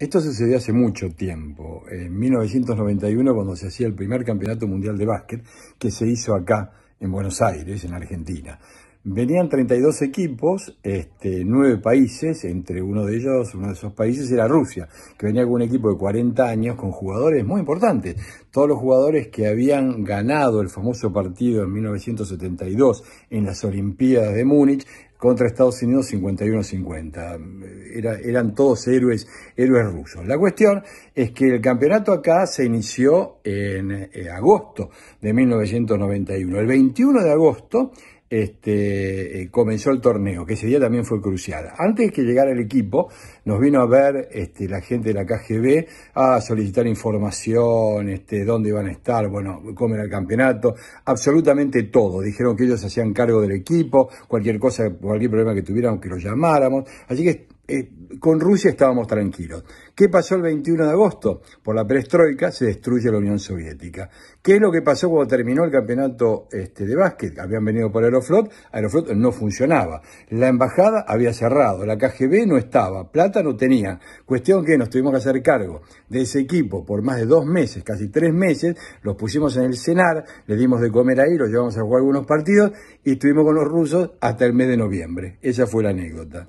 Esto sucedió hace mucho tiempo, en 1991 cuando se hacía el primer campeonato mundial de básquet que se hizo acá en Buenos Aires, en Argentina. Venían 32 equipos, este, 9 países, entre uno de ellos, uno de esos países era Rusia, que venía con un equipo de 40 años con jugadores muy importantes. Todos los jugadores que habían ganado el famoso partido en 1972 en las Olimpiadas de Múnich contra Estados Unidos 51-50. eran todos héroes, héroes rusos. La cuestión es que el campeonato acá se inició en eh, agosto de 1991. El 21 de agosto este, eh, comenzó el torneo, que ese día también fue crucial. Antes que llegara el equipo, nos vino a ver este, la gente de la KGB a solicitar información, este, dónde iban a estar, bueno, cómo era el campeonato, absolutamente todo. Dijeron que ellos hacían cargo del equipo, cualquier cosa, cualquier problema que tuviéramos, que lo llamáramos. Así que eh, con Rusia estábamos tranquilos. ¿Qué pasó el 21 de agosto? Por la perestroika se destruye la Unión Soviética. ¿Qué es lo que pasó cuando terminó el campeonato este, de básquet? Habían venido por Aeroflot, Aeroflot no funcionaba. La embajada había cerrado, la KGB no estaba, plata no tenía. Cuestión que nos tuvimos que hacer cargo de ese equipo por más de dos meses, casi tres meses, los pusimos en el cenar, le dimos de comer ahí, los llevamos a jugar algunos partidos y estuvimos con los rusos hasta el mes de noviembre. Esa fue la anécdota.